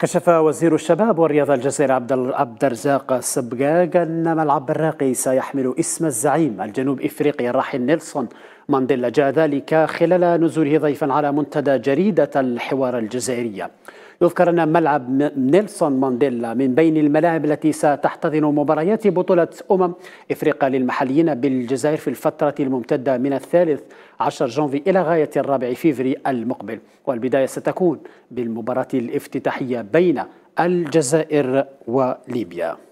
كشف وزير الشباب والرياضة الجزائري عبد الرزاق السبقاق أن ملعب الراقي سيحمل اسم الزعيم الجنوب إفريقي الراحل نيلسون مانديلا جاء ذلك خلال نزوله ضيفا على منتدى جريدة الحوار الجزائرية يذكر أن ملعب نيلسون مانديلا من بين الملاعب التي ستحتضن مباريات بطولة أمم إفريقيا للمحليين بالجزائر في الفترة الممتدة من الثالث عشر جانفي إلى غاية الرابع فيفري المقبل والبداية ستكون بالمباراة الافتتاحية بين الجزائر وليبيا